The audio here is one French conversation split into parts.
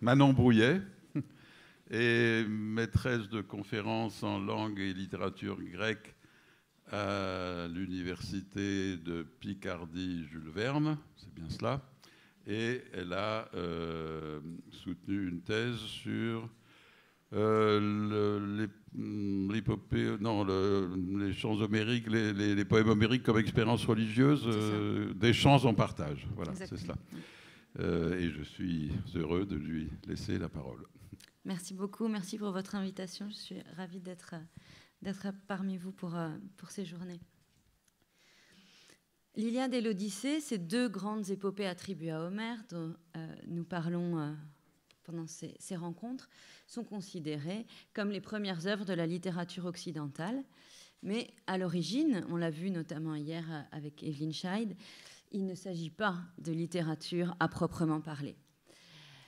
Manon Brouillet est maîtresse de conférences en langue et littérature grecque à l'université de Picardie Jules Verne, c'est bien cela, et elle a euh, soutenu une thèse sur euh, les mm, chants homériques, les, poèmes homériques comme expérience religieuse, euh, des chants en partage. Voilà, c'est cela. Euh, et je suis heureux de lui laisser la parole. Merci beaucoup, merci pour votre invitation. Je suis ravie d'être parmi vous pour, euh, pour ces journées. L'Iliade et l'Odyssée, ces deux grandes épopées attribuées à Homère, dont euh, nous parlons pendant ces, ces, rencontres, sont considérées comme les premières œuvres de la littérature occidentale. Mais à l'origine, on l'a vu notamment hier avec Evelyn Scheid, il ne s'agit pas de littérature à proprement parler.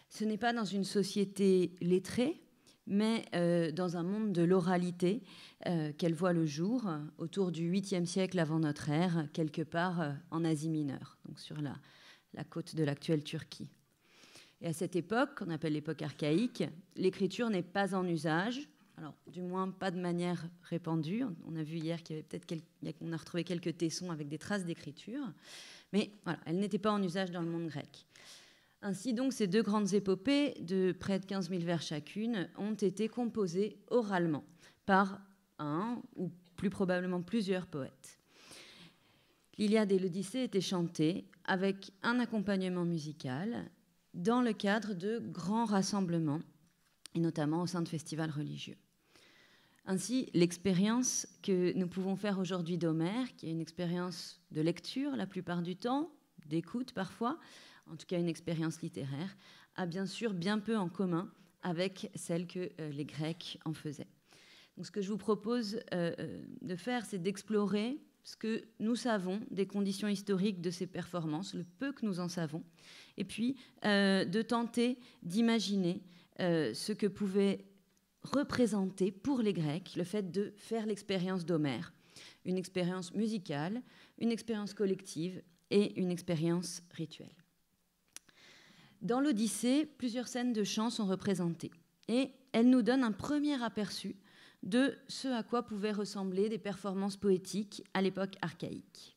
Ce n'est pas dans une société lettrée, mais euh, dans un monde de l'oralité euh, qu'elle voit le jour euh, autour du 8e siècle avant notre ère, quelque part en Asie mineure, donc sur la, la côte de l'actuelle Turquie. Et à cette époque, qu'on appelle l'époque archaïque, l'écriture n'est pas en usage, alors du moins pas de manière répandue. On a vu hier qu'il peut-être qu'on a retrouvé quelques tessons avec des traces d'écriture, mais voilà, elle n'était pas en usage dans le monde grec. Ainsi donc, ces deux grandes épopées, de près de 15 000 vers chacune, ont été composées oralement par un ou plus probablement plusieurs poètes. L'Iliade et l'Odyssée étaient chantées avec un accompagnement musical dans le cadre de grands rassemblements, et notamment au sein de festivals religieux. Ainsi, l'expérience que nous pouvons faire aujourd'hui d'Homère, qui est une expérience de lecture la plupart du temps, d'écoute parfois, en tout cas une expérience littéraire, a bien sûr bien peu en commun avec celle que euh, les Grecs en faisaient. Donc, ce que je vous propose euh, euh, de faire, c'est d'explorer ce que nous savons des conditions historiques de ces performances, le peu que nous en savons, et puis de tenter d'imaginer ce que pouvait représenter pour les Grecs le fait de faire l'expérience d'Homère, une expérience musicale, une expérience collective et une expérience rituelle. Dans l'Odyssée, plusieurs scènes de chant sont représentées et elles nous donnent un premier aperçu de ce à quoi pouvaient ressembler des performances poétiques à l'époque archaïque.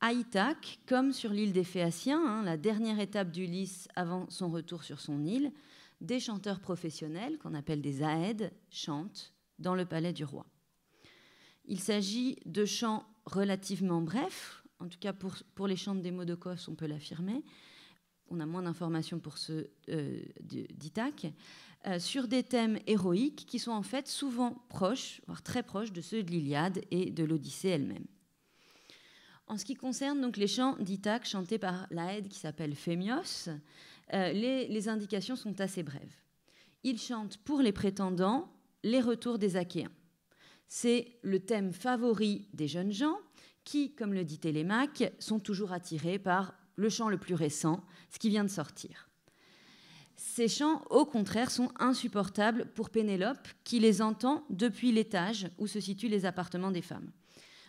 À Ithaque, comme sur l'île des Phéaciens, hein, la dernière étape d'Ulysse avant son retour sur son île, des chanteurs professionnels, qu'on appelle des aèdes, chantent dans le palais du roi. Il s'agit de chants relativement brefs, en tout cas pour, pour les chants des mots de on peut l'affirmer. On a moins d'informations pour ceux euh, d'Ithaque, euh, sur des thèmes héroïques qui sont en fait souvent proches, voire très proches, de ceux de l'Iliade et de l'Odyssée elle-même. En ce qui concerne donc les chants d'Ithaque chantés par l'aède qui s'appelle Phémios, euh, les, indications sont assez brèves. Il chante pour les prétendants les retours des Achéens. C'est le thème favori des jeunes gens qui, comme le dit Télémaque, sont toujours attirés par le chant le plus récent, ce qui vient de sortir. Ces chants, au contraire, sont insupportables pour Pénélope, qui les entend depuis l'étage où se situent les appartements des femmes.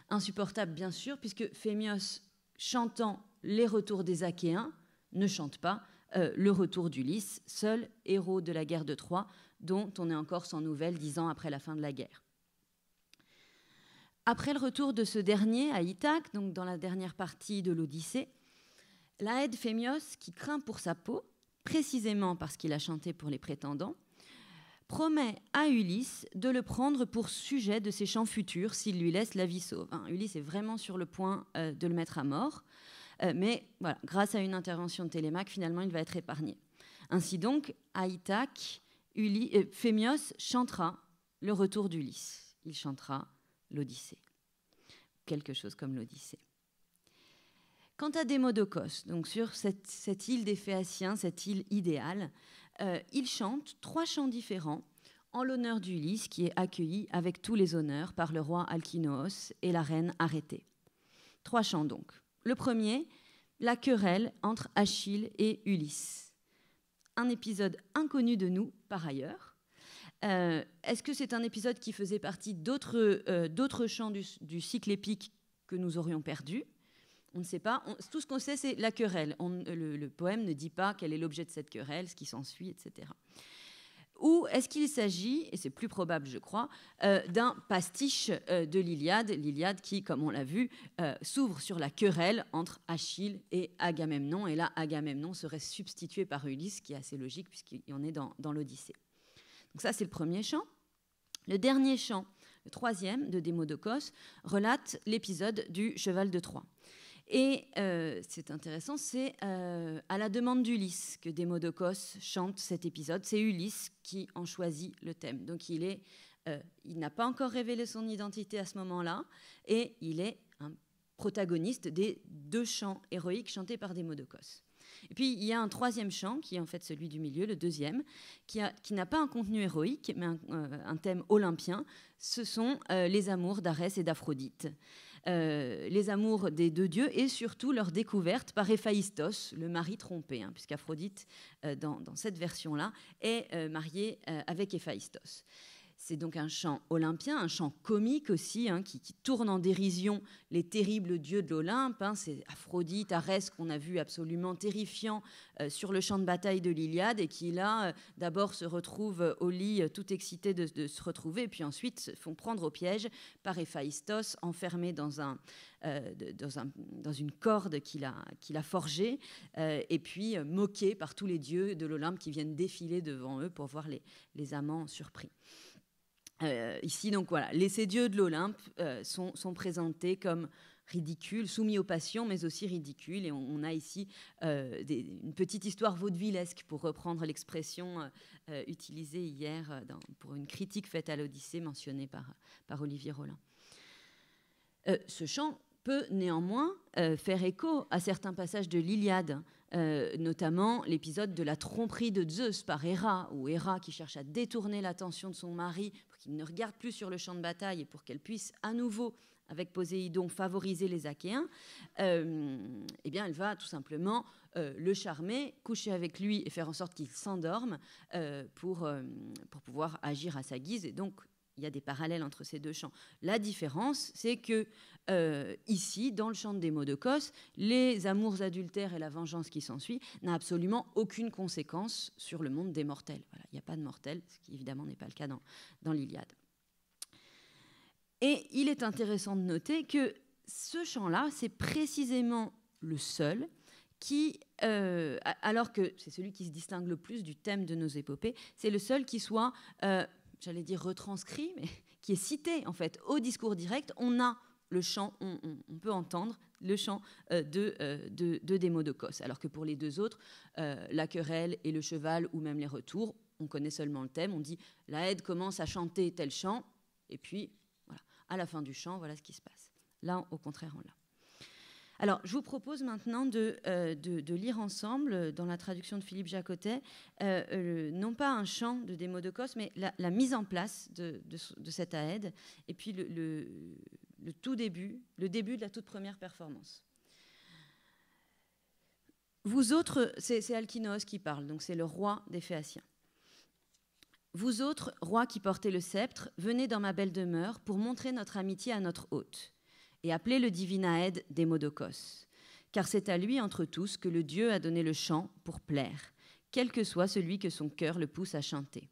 Insupportables, bien sûr, puisque Phémios, chantant les retours des Achéens, ne chante pas euh, le retour d'Ulysse, seul héros de la guerre de Troie, dont on est encore sans nouvelles dix ans après la fin de la guerre. Après le retour de ce dernier à Ithaque, donc dans la dernière partie de l'Odyssée, l'aide Phémios, qui craint pour sa peau, précisément parce qu'il a chanté pour les prétendants, promet à Ulysse de le prendre pour sujet de ses chants futurs s'il lui laisse la vie sauve. Hein, Ulysse est vraiment sur le point euh, de le mettre à mort. Euh, mais voilà, grâce à une intervention de Télémaque, finalement, il va être épargné. Ainsi donc, à Uli, euh, Phémios chantera le retour d'Ulysse. Il chantera l'Odyssée. Quelque chose comme l'Odyssée. Quant à Démodocos, donc sur cette, île des Phéaciens, cette île idéale, euh, il chante trois chants différents en l'honneur d'Ulysse qui est accueilli avec tous les honneurs par le roi Alkinoos et la reine Arrêtée. Trois chants donc. Le premier, la querelle entre Achille et Ulysse. Un épisode inconnu de nous, par ailleurs. Euh, est-ce que c'est un épisode qui faisait partie d'autres euh, champs du, cycle épique que nous aurions perdu On ne sait pas. tout ce qu'on sait, c'est la querelle. le, le, poème ne dit pas quel est l'objet de cette querelle, ce qui s'ensuit, etc ou est-ce qu'il s'agit, et c'est plus probable je crois, euh, d'un pastiche euh, de l'Iliade, l'Iliade qui, comme on l'a vu, euh, s'ouvre sur la querelle entre Achille et Agamemnon, et là Agamemnon serait substitué par Ulysse, qui est assez logique puisqu'il y en est dans, dans l'Odyssée. Donc ça c'est le premier chant. Le dernier chant, le troisième de Démodocos, relate l'épisode du cheval de Troie. Et euh, c'est intéressant, c'est euh, à la demande d'Ulysse que Démodocos chante cet épisode. C'est Ulysse qui en choisit le thème. Donc euh, il n'a pas encore révélé son identité à ce moment-là, et il est un protagoniste des deux chants héroïques chantés par Démodocos. Et puis il y a un troisième chant qui est en fait celui du milieu, le deuxième, qui, n'a pas un contenu héroïque, mais un, un thème olympien. Ce sont les amours d'Arès et d'Aphrodite. Euh, les amours des deux dieux et surtout leur découverte par Héphaïstos, le mari trompé, hein, puisqu'Aphrodite, euh, dans, cette version-là, est euh, mariée avec Héphaïstos. C'est donc un chant olympien, un chant comique aussi, hein, qui, tourne en dérision les terribles dieux de l'Olympe. Hein. c'est Aphrodite, Arès qu'on a vu absolument terrifiant euh, sur le champ de bataille de l'Iliade et qui là, euh, d'abord se retrouvent au lit euh, tout excités de, se retrouver, puis ensuite se font prendre au piège par Héphaïstos, enfermé dans, une corde qu'il a, forgée, et puis moqué par tous les dieux de l'Olympe qui viennent défiler devant eux pour voir les amants surpris. Euh, ici, donc voilà, les ces de l'Olympe euh, sont, présentés comme ridicules, soumis aux passions, mais aussi ridicules. Et on, a ici euh, une petite histoire vaudevillesque, pour reprendre l'expression utilisée hier pour une critique faite à l'Odyssée mentionnée par, Olivier Rollin. ce chant peut néanmoins faire écho à certains passages de l'Iliade, notamment l'épisode de la tromperie de Zeus par Héra, ou Héra, qui cherche à détourner l'attention de son mari qu'il ne regarde plus sur le champ de bataille et pour qu'elle puisse à nouveau, avec Poséidon, favoriser les Achéens, euh, eh bien, elle va tout simplement euh, le charmer, coucher avec lui et faire en sorte qu'il s'endorme euh, pour, pour pouvoir agir à sa guise et donc il y a des parallèles entre ces deux chants. La différence, c'est que euh, ici, dans le chant des mots de Cos, les amours adultères et la vengeance qui s'ensuit n'ont absolument aucune conséquence sur le monde des mortels. il n'y a pas de mortels, ce qui évidemment n'est pas le cas dans, l'Iliade. Et il est intéressant de noter que ce chant là c'est précisément le seul qui, euh, alors que c'est celui qui se distingue le plus du thème de nos épopées, c'est le seul qui soit euh, j'allais dire retranscrit, mais qui est cité en fait au discours direct, on a le chant, on, peut entendre le chant euh, euh, de, de, de Démodocos, alors que pour les deux autres, euh, la querelle et le cheval ou même les retours, on connaît seulement le thème, on dit la aide commence à chanter tel chant, et puis voilà, à la fin du chant, voilà ce qui se passe. Là, au contraire, on l'a. Alors, je vous propose maintenant de, euh, de, lire ensemble, euh, dans la traduction de Philippe Jacotet, euh, non pas un chant de Démo de mais la, mise en place de, cette aide, et puis le, le, tout début, le début de la toute première performance. Vous autres, c'est Alkinoos qui parle, donc c'est le roi des Phéaciens. Vous autres, rois qui portez le sceptre, venez dans ma belle demeure pour montrer notre amitié à notre hôte et appelé le divin aide des Car c'est à lui entre tous que le Dieu a donné le chant pour plaire, quel que soit celui que son cœur le pousse à chanter.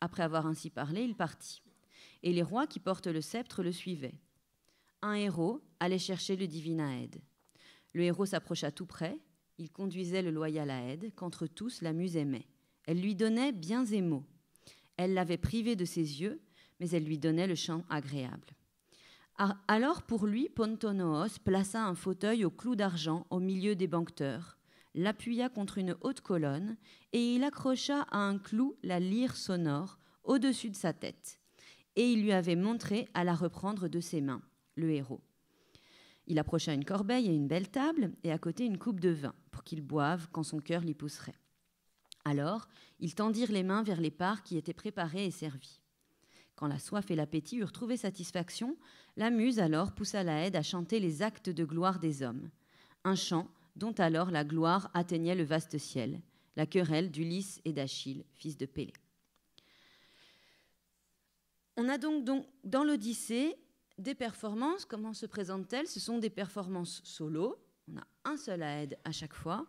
Après avoir ainsi parlé, il partit. Et les rois qui portent le sceptre le suivaient. Un héros allait chercher le divin Le héros s'approcha tout près, il conduisait le loyal à qu'entre tous la muse aimait. Elle lui donnait biens et mots. Elle l'avait privé de ses yeux, mais elle lui donnait le chant agréable. Alors pour lui, Pontonoos plaça un fauteuil au clou d'argent au milieu des banqueteurs, l'appuya contre une haute colonne et il accrocha à un clou la lyre sonore au-dessus de sa tête. Et il lui avait montré à la reprendre de ses mains, le héros. Il approcha une corbeille et une belle table et à côté une coupe de vin pour qu'il boive quand son cœur l'y pousserait. Alors, ils tendirent les mains vers les parts qui étaient préparées et servies. Quand la soif et l'appétit eurent trouvé satisfaction, la muse alors poussa la aide à chanter les actes de gloire des hommes. Un chant dont alors la gloire atteignait le vaste ciel, la querelle d'Ulysse et d'Achille, fils de Pélée. On a donc, dans l'Odyssée des performances. Comment se présentent-elles Ce sont des performances solo. On a un seul aide à chaque fois,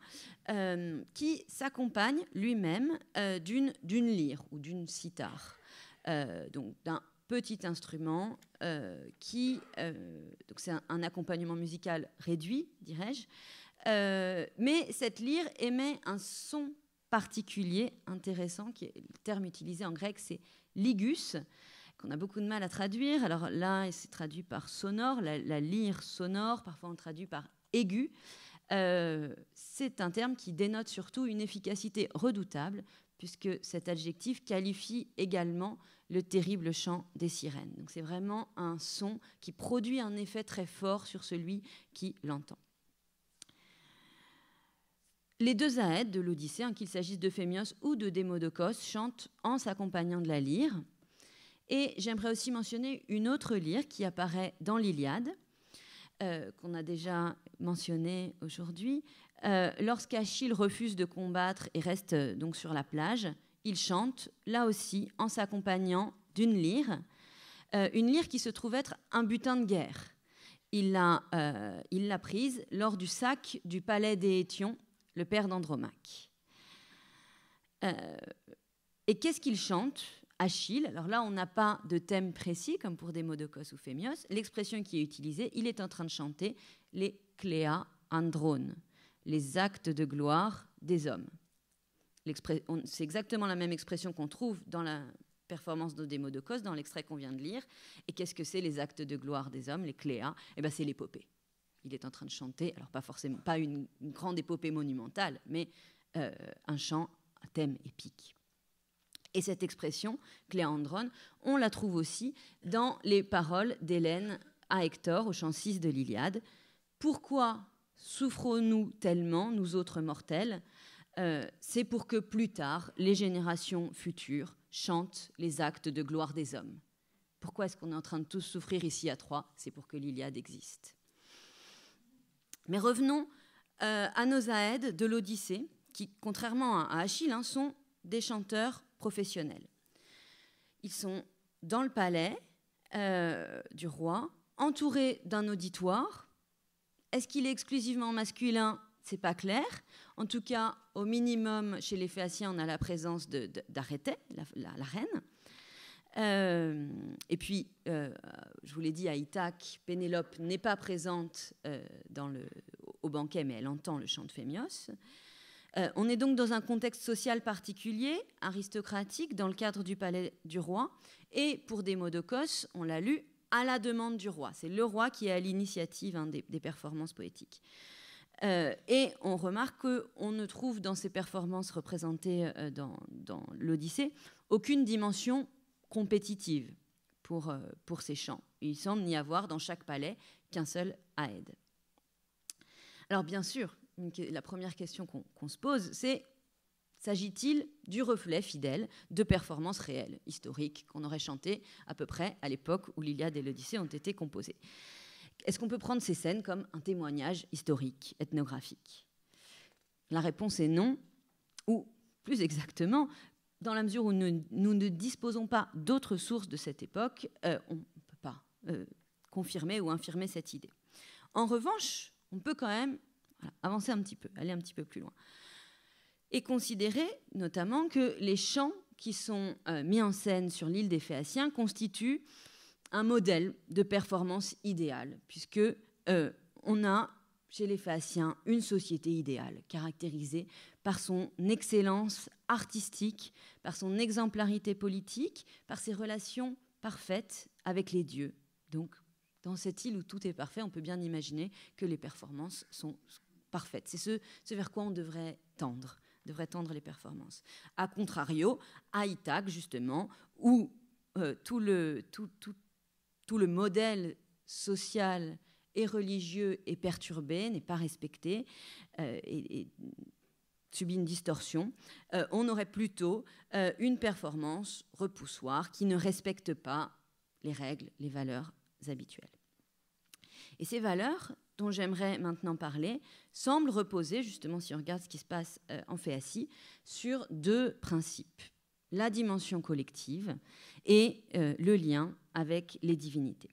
euh, qui s'accompagne lui-même euh, d'une lyre ou d'une cithare. Euh, donc d'un petit instrument euh, qui euh, c'est un, accompagnement musical réduit, dirais-je, mais cette lyre émet un son particulier, intéressant, qui est le terme utilisé en grec, c'est ligus, qu'on a beaucoup de mal à traduire. Alors là, c'est traduit par sonore, la, lyre sonore, parfois on traduit par aigu. c'est un terme qui dénote surtout une efficacité redoutable, puisque cet adjectif qualifie également le terrible chant des sirènes. c'est vraiment un son qui produit un effet très fort sur celui qui l'entend. Les deux aèdes de l'Odyssée, hein, qu'il s'agisse de Phémios ou de Démodocos, chantent en s'accompagnant de la lyre. Et j'aimerais aussi mentionner une autre lyre qui apparaît dans l'Iliade, euh, qu'on a déjà mentionnée aujourd'hui, euh, Lorsqu'Achille refuse de combattre et reste euh, donc sur la plage, il chante, là aussi, en s'accompagnant d'une lyre, euh, une lyre qui se trouve être un butin de guerre. Il l'a prise lors du sac du palais d'Éthion, le père d'Andromaque. et qu'est-ce qu'il chante Achille, alors là on n'a pas de thème précis comme pour Démodocos ou Phémios, l'expression qui est utilisée, il est en train de chanter les Cléa Androne les actes de gloire des hommes. C'est exactement la même expression qu'on trouve dans la performance de Cos dans l'extrait qu'on vient de lire. Et qu'est-ce que c'est les actes de gloire des hommes, les cléas Eh bien, c'est l'épopée. Il est en train de chanter, alors pas forcément, pas une, grande épopée monumentale, mais euh, un chant, un thème épique. Et cette expression, cléandron, on la trouve aussi dans les paroles d'Hélène à Hector, au chant 6 de l'Iliade. Pourquoi Souffrons-nous tellement, nous autres mortels euh, C'est pour que plus tard, les générations futures chantent les actes de gloire des hommes. Pourquoi est-ce qu'on est en train de tous souffrir ici à Troyes C'est pour que l'Iliade existe. Mais revenons euh, à nos aèdes de l'Odyssée, qui, contrairement à Achille, hein, sont des chanteurs professionnels. Ils sont dans le palais euh, du roi, entourés d'un auditoire est-ce qu'il est exclusivement masculin C'est pas clair. En tout cas, au minimum, chez les Phéaciens, on a la présence d'Arrêté, la, reine. Euh, et puis, euh, je vous l'ai dit, à Ithac, Pénélope n'est pas présente euh, au banquet, mais elle entend le chant de Phémios. on est donc dans un contexte social particulier, aristocratique, dans le cadre du palais du roi. Et pour des Démodocos, on l'a lu, à la demande du roi. C'est le roi qui est à l'initiative hein, des, performances poétiques. Euh, et on remarque qu'on ne trouve dans ces performances représentées euh, dans, l'Odyssée aucune dimension compétitive pour, euh, pour ces chants. Il semble n'y avoir dans chaque palais qu'un seul Aide. Alors bien sûr, la première question qu'on se pose, c'est S'agit-il du reflet fidèle de performances réelles, historiques, qu'on aurait chantées à peu près à l'époque où l'Iliade et l'Odyssée ont été composées Est-ce qu'on peut prendre ces scènes comme un témoignage historique, ethnographique La réponse est non, ou plus exactement, dans la mesure où nous, ne disposons pas d'autres sources de cette époque, euh, on ne peut pas euh, confirmer ou infirmer cette idée. En revanche, on peut quand même avancer un petit peu, aller un petit peu plus loin et considérer notamment que les chants qui sont euh, mis en scène sur l'île des Phéaciens constituent un modèle de performance idéale, puisque euh, on a chez les Phéaciens une société idéale, caractérisée par son excellence artistique, par son exemplarité politique, par ses relations parfaites avec les dieux. Donc, dans cette île où tout est parfait, on peut bien imaginer que les performances sont parfaites. C'est ce vers quoi on devrait tendre devrait tendre les performances. A contrario, à ITAC, justement, où euh, tout, le, tout, tout, tout, le modèle social et religieux est perturbé, n'est pas respecté euh, et, subit une distorsion, euh, on aurait plutôt une performance repoussoire qui ne respecte pas les règles, les valeurs habituelles. Et ces valeurs, dont j'aimerais maintenant parler semble reposer, justement, si on regarde ce qui se passe euh, en en assis, sur deux principes la dimension collective et euh, le lien avec les divinités.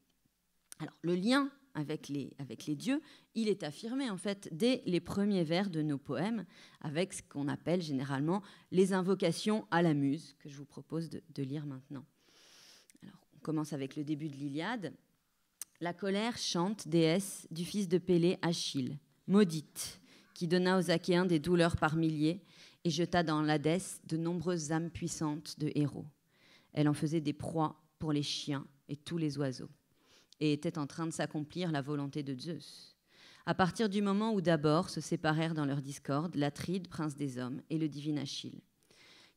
Alors, le lien avec les, avec les dieux, il est affirmé en fait dès les premiers vers de nos poèmes, avec ce qu'on appelle généralement les invocations à la muse, que je vous propose de, de lire maintenant. Alors, on commence avec le début de l'Iliade. La colère chante, déesse, du fils de Pélée, Achille, maudite, qui donna aux Achéens des douleurs par milliers et jeta dans l'Hadès de nombreuses âmes puissantes de héros. Elle en faisait des proies pour les chiens et tous les oiseaux, et était en train de s'accomplir la volonté de Zeus. À partir du moment où d'abord se séparèrent dans leur discorde l'Atride, prince des hommes, et le divin Achille.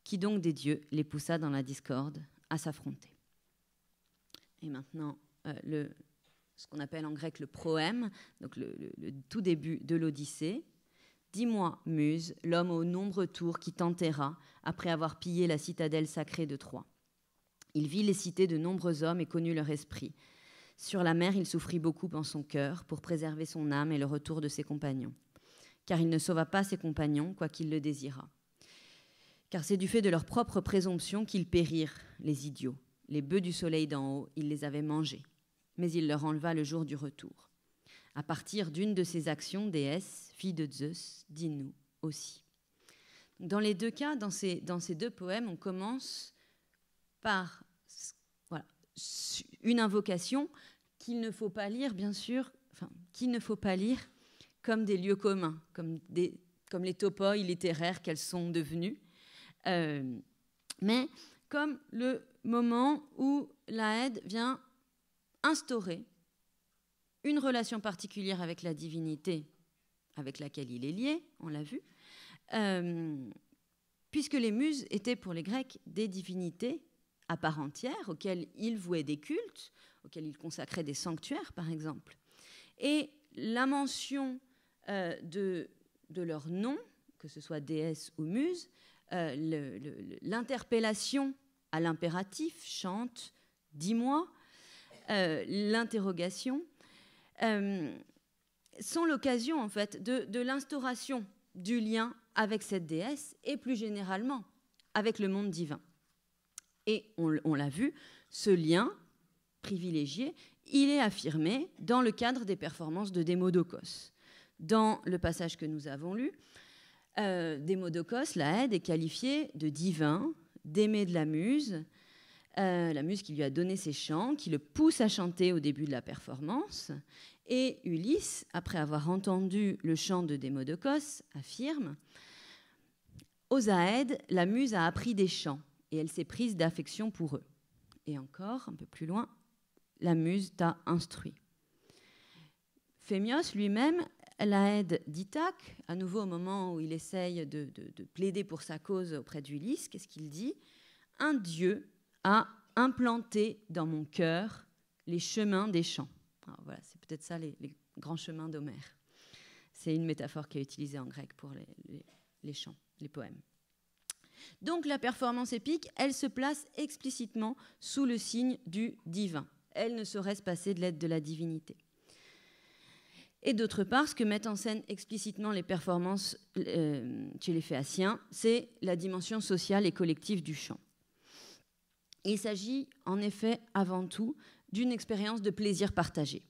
Qui donc des dieux les poussa dans la discorde à s'affronter Et maintenant, euh, le, ce qu'on appelle en grec le proème, donc le, tout début de l'Odyssée. Dis-moi, Muse, l'homme aux nombreux tours qui t'enterra après avoir pillé la citadelle sacrée de Troie. Il vit les cités de nombreux hommes et connut leur esprit. Sur la mer, il souffrit beaucoup en son cœur pour préserver son âme et le retour de ses compagnons. Car il ne sauva pas ses compagnons, quoiqu'il le désirât. Car c'est du fait de leur propre présomption qu'ils périrent, les idiots. Les bœufs du soleil d'en haut, ils les avait mangés mais il leur enleva le jour du retour. À partir d'une de ses actions, déesse, fille de Zeus, dit nous aussi. Dans les deux cas, dans ces, dans ces deux poèmes, on commence par une invocation qu'il ne faut pas lire, bien sûr, enfin, qu'il ne faut pas lire comme des lieux communs, comme, des, comme les topoi littéraires qu'elles sont devenues, euh, mais comme le moment où la aide vient instaurer une relation particulière avec la divinité avec laquelle il est lié, on l'a vu, euh, puisque les muses étaient pour les Grecs des divinités à part entière auxquelles ils vouaient des cultes, auxquelles ils consacraient des sanctuaires, par exemple. Et la mention euh, de, de, leur nom, que ce soit déesse ou muse, euh, l'interpellation à l'impératif, chante, dis-moi, euh, l'interrogation, euh, sont l'occasion en fait de, l'instauration du lien avec cette déesse et plus généralement avec le monde divin. Et on, l'a vu, ce lien privilégié, il est affirmé dans le cadre des performances de Démodocos. Dans le passage que nous avons lu, euh, Démodocos, la aide, est qualifiée de divin, d'aimer de la muse, euh, la muse qui lui a donné ses chants, qui le pousse à chanter au début de la performance. Et Ulysse, après avoir entendu le chant de Démodocos, affirme Aux la muse a appris des chants et elle s'est prise d'affection pour eux. Et encore, un peu plus loin, la muse t'a instruit. Phémios lui-même l'aide d'Ithaque, à nouveau au moment où il essaye de plaider pour sa cause auprès d'Ulysse, qu'est-ce qu'il dit Un dieu à implanter dans mon cœur les chemins des chants. voilà, c'est peut-être ça les, grands chemins d'Homère. C'est une métaphore qui est utilisée en grec pour les, chants, les poèmes. Donc la performance épique, elle se place explicitement sous le signe du divin. Elle ne saurait se passer de l'aide de la divinité. Et d'autre part, ce que mettent en scène explicitement les performances euh, chez les Phéaciens, c'est la dimension sociale et collective du chant. Il s'agit en effet avant tout d'une expérience de plaisir partagé.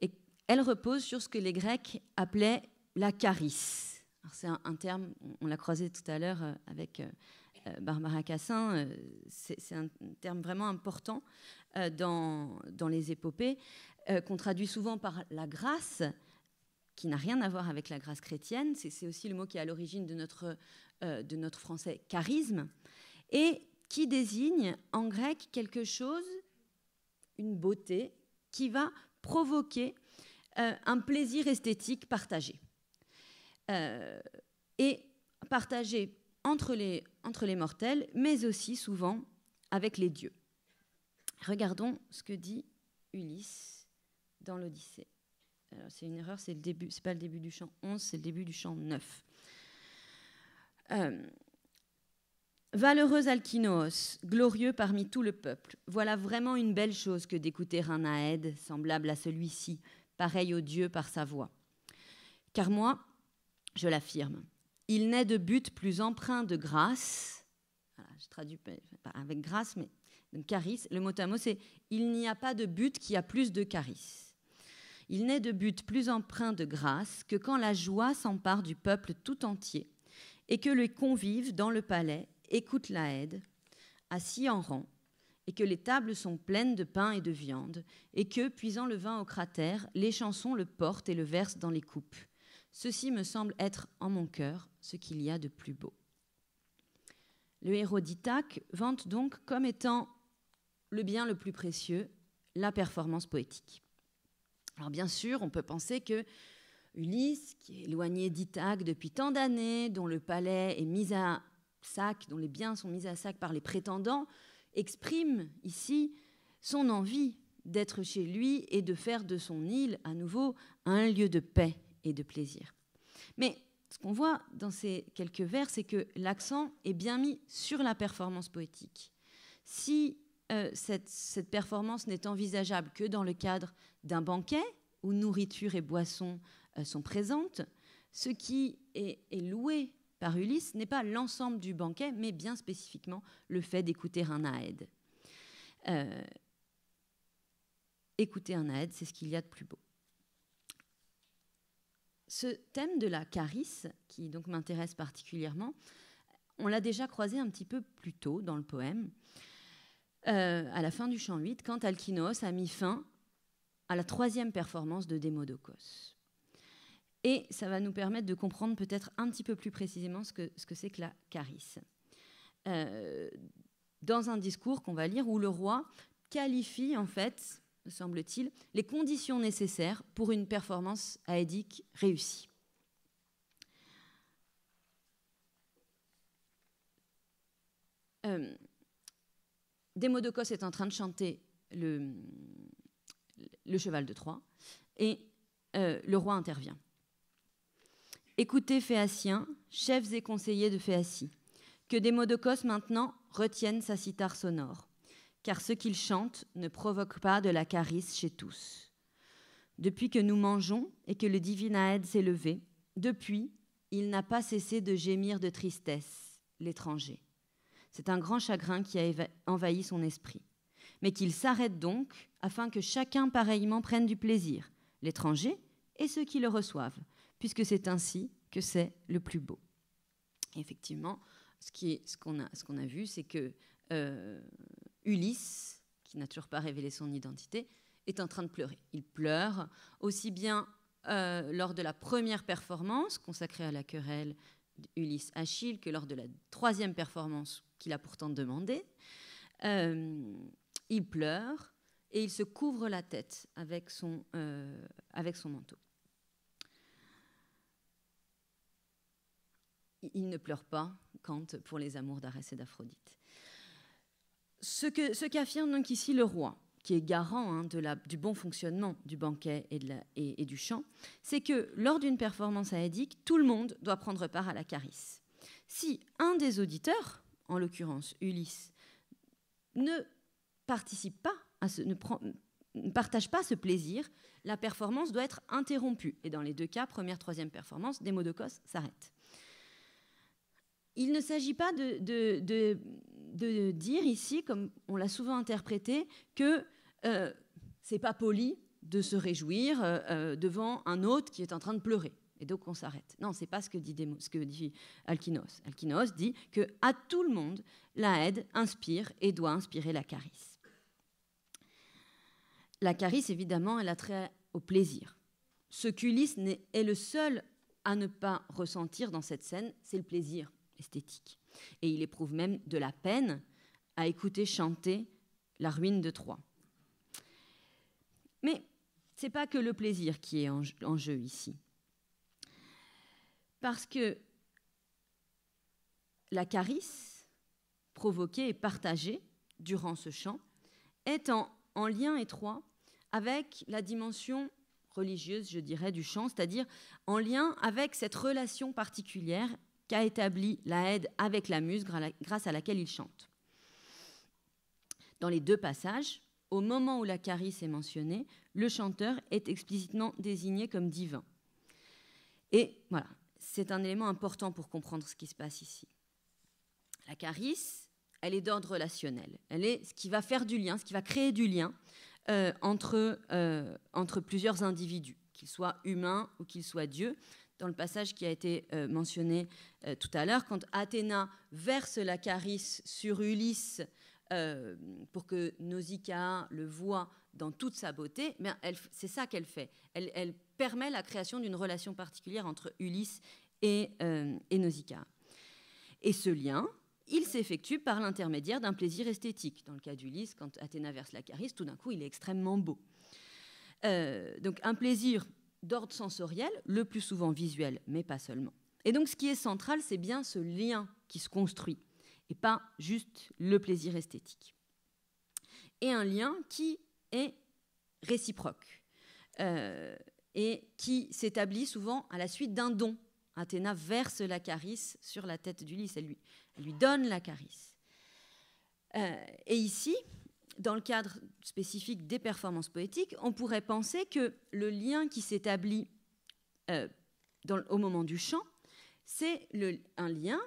Et elle repose sur ce que les Grecs appelaient la charis. C'est un, terme, on l'a croisé tout à l'heure euh, avec euh, euh, Barbara Cassin, c'est un terme vraiment important dans, dans les épopées, qu'on traduit souvent par la grâce, qui n'a rien à voir avec la grâce chrétienne. C'est aussi le mot qui est à l'origine de notre, de notre français charisme. Et qui désigne en grec quelque chose, une beauté, qui va provoquer euh, un plaisir esthétique partagé. Euh, et partagé entre les, entre les mortels, mais aussi souvent avec les dieux. Regardons ce que dit Ulysse dans l'Odyssée. Alors c'est une erreur, c'est le début, c'est pas le début du chant 11, c'est le début du chant 9. Euh, Valeureux Alkinoos, glorieux parmi tout le peuple, voilà vraiment une belle chose que d'écouter un aède semblable à celui-ci, pareil au Dieu par sa voix. Car moi, je l'affirme, il n'est de but plus empreint de grâce, je traduis pas avec grâce, mais carice. le mot à mot c'est il n'y a pas de but qui a plus de carice. Il n'est de but plus empreint de grâce que quand la joie s'empare du peuple tout entier et que les convives dans le palais écoute la aide, assis en rang, et que les tables sont pleines de pain et de viande, et que, puisant le vin au cratère, les chansons le portent et le versent dans les coupes. Ceci me semble être en mon cœur ce qu'il y a de plus beau. Le héros d'Ithaque vante donc comme étant le bien le plus précieux, la performance poétique. Alors bien sûr, on peut penser que Ulysse, qui est éloigné d'Ithaque depuis tant d'années, dont le palais est mis à sac, dont les biens sont mis à sac par les prétendants, exprime ici son envie d'être chez lui et de faire de son île à nouveau un lieu de paix et de plaisir. Mais ce qu'on voit dans ces quelques vers, c'est que l'accent est bien mis sur la performance poétique. Si euh, cette, performance n'est envisageable que dans le cadre d'un banquet où nourriture et boissons euh, sont présentes, ce qui est loué par Ulysse n'est pas l'ensemble du banquet, mais bien spécifiquement le fait d'écouter un aède. Euh, écouter un aède, c'est ce qu'il y a de plus beau. Ce thème de la charisse, qui donc m'intéresse particulièrement, on l'a déjà croisé un petit peu plus tôt dans le poème, euh, à la fin du chant 8, quand Alkinos a mis fin à la troisième performance de Démodocos. Et ça va nous permettre de comprendre peut-être un petit peu plus précisément ce que c'est que, la carisse. Euh, dans un discours qu'on va lire où le roi qualifie en fait, semble-t-il, les conditions nécessaires pour une performance aédique réussie. Euh, Démodocos est en train de chanter le, cheval de Troie et euh, le roi intervient. Écoutez Phéaciens, chefs et conseillers de Phéaci, que Démodocos maintenant retienne sa cithare sonore, car ce qu'il chante ne provoque pas de la charisse chez tous. Depuis que nous mangeons et que le divin aide s'est levé, depuis, il n'a pas cessé de gémir de tristesse, l'étranger. C'est un grand chagrin qui a envahi son esprit. Mais qu'il s'arrête donc, afin que chacun pareillement prenne du plaisir, l'étranger et ceux qui le reçoivent, puisque c'est ainsi que c'est le plus beau. effectivement, ce qu'on a, vu, c'est que euh, Ulysse, qui n'a toujours pas révélé son identité, est en train de pleurer. Il pleure aussi bien euh, lors de la première performance consacrée à la querelle Ulysse-Achille que lors de la troisième performance qu'il a pourtant demandée. Euh, il pleure et il se couvre la tête avec son manteau. il ne pleure pas, Kant, pour les amours d'Arès et d'Aphrodite. Ce qu'affirme ce donc ici le roi, qui est garant hein, de la, du bon fonctionnement du banquet et, de la, et, du chant, c'est que lors d'une performance aédique, tout le monde doit prendre part à la carisse. Si un des auditeurs, en l'occurrence Ulysse, ne participe pas, à ne, partage pas ce plaisir, la performance doit être interrompue. Et dans les deux cas, première, troisième performance, des Démodocos s'arrête. Il ne s'agit pas de, dire ici, comme on l'a souvent interprété, que euh, ce n'est pas poli de se réjouir euh, euh, devant un autre qui est en train de pleurer. Et donc on s'arrête. Non, c'est pas ce que dit, ce que dit Alkinos. Alkinos dit que à tout le monde, la aide inspire et doit inspirer la charisse. La charisse, évidemment, elle a trait au plaisir. Ce qu'Ulysse est le seul à ne pas ressentir dans cette scène, c'est le plaisir esthétique. Et il éprouve même de la peine à écouter chanter la ruine de Troie. Mais ce n'est pas que le plaisir qui est en, jeu ici. Parce que la charisse provoquée et partagée durant ce chant est en, en lien étroit avec la dimension religieuse, je dirais, du chant, c'est-à-dire en lien avec cette relation particulière qu'a établi la aide avec la muse grâce à laquelle il chante. Dans les deux passages, au moment où la carisse est mentionnée, le chanteur est explicitement désigné comme divin. Et voilà, c'est un élément important pour comprendre ce qui se passe ici. La charisse, elle est d'ordre relationnel. Elle est ce qui va faire du lien, ce qui va créer du lien euh, entre, euh, entre plusieurs individus, qu'ils soient humains ou qu'ils soient dieux dans le passage qui a été euh, mentionné euh, tout à l'heure, quand Athéna verse la carisse sur Ulysse euh, pour que Nausicaa le voie dans toute sa beauté, mais c'est ça qu'elle fait. Elle, permet la création d'une relation particulière entre Ulysse et, Nausicaa. Et ce lien, il s'effectue par l'intermédiaire d'un plaisir esthétique. Dans le cas d'Ulysse, quand Athéna verse la carisse, tout d'un coup, il est extrêmement beau. donc un plaisir d'ordre sensoriel, le plus souvent visuel, mais pas seulement. Et donc ce qui est central, c'est bien ce lien qui se construit, et pas juste le plaisir esthétique. Et un lien qui est réciproque, euh, et qui s'établit souvent à la suite d'un don. Athéna verse la carisse sur la tête d'Ulysse, elle lui, donne la carisse. Euh, et ici, dans le cadre spécifique des performances poétiques, on pourrait penser que le lien qui s'établit euh, au moment du chant, c'est un lien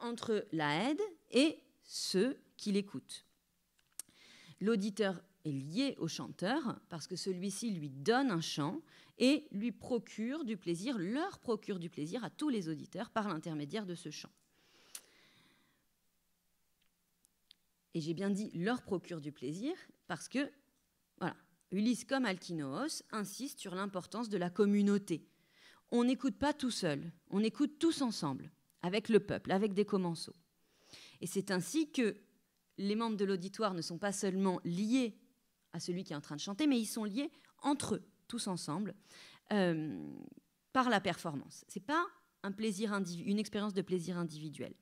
entre la aide et ceux qui l'écoutent. L'auditeur est lié au chanteur parce que celui-ci lui donne un chant et lui procure du plaisir, leur procure du plaisir à tous les auditeurs par l'intermédiaire de ce chant. Et j'ai bien dit leur procure du plaisir, parce que, voilà, Ulysse comme Alkinoos insiste sur l'importance de la communauté. On n'écoute pas tout seul, on écoute tous ensemble, avec le peuple, avec des commensaux. Et c'est ainsi que les membres de l'auditoire ne sont pas seulement liés à celui qui est en train de chanter, mais ils sont liés entre eux, tous ensemble, euh, par la performance. C'est pas un plaisir une expérience de plaisir individuel.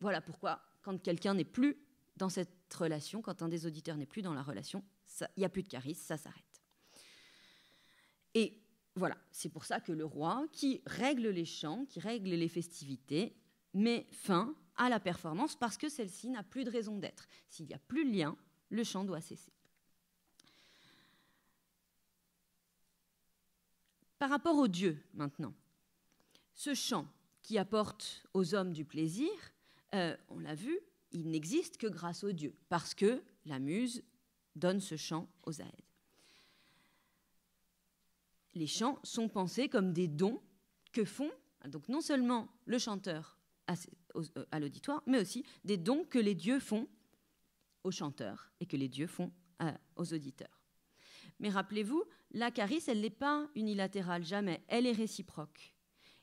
Voilà pourquoi, quand quelqu'un n'est plus dans cette relation, quand un des auditeurs n'est plus dans la relation, il n'y a plus de charisme, ça s'arrête. Et voilà, c'est pour ça que le roi, qui règle les chants, qui règle les festivités, met fin à la performance parce que celle-ci n'a plus de raison d'être. S'il n'y a plus de lien, le chant doit cesser. Par rapport aux dieux, maintenant, ce chant qui apporte aux hommes du plaisir, euh, on l'a vu, il n'existe que grâce aux dieux, parce que la muse donne ce chant aux aèdes. Les chants sont pensés comme des dons que font donc non seulement le chanteur à l'auditoire, mais aussi des dons que les dieux font aux chanteurs et que les dieux font aux auditeurs. Mais rappelez-vous, la carice, elle n'est pas unilatérale, jamais, elle est réciproque.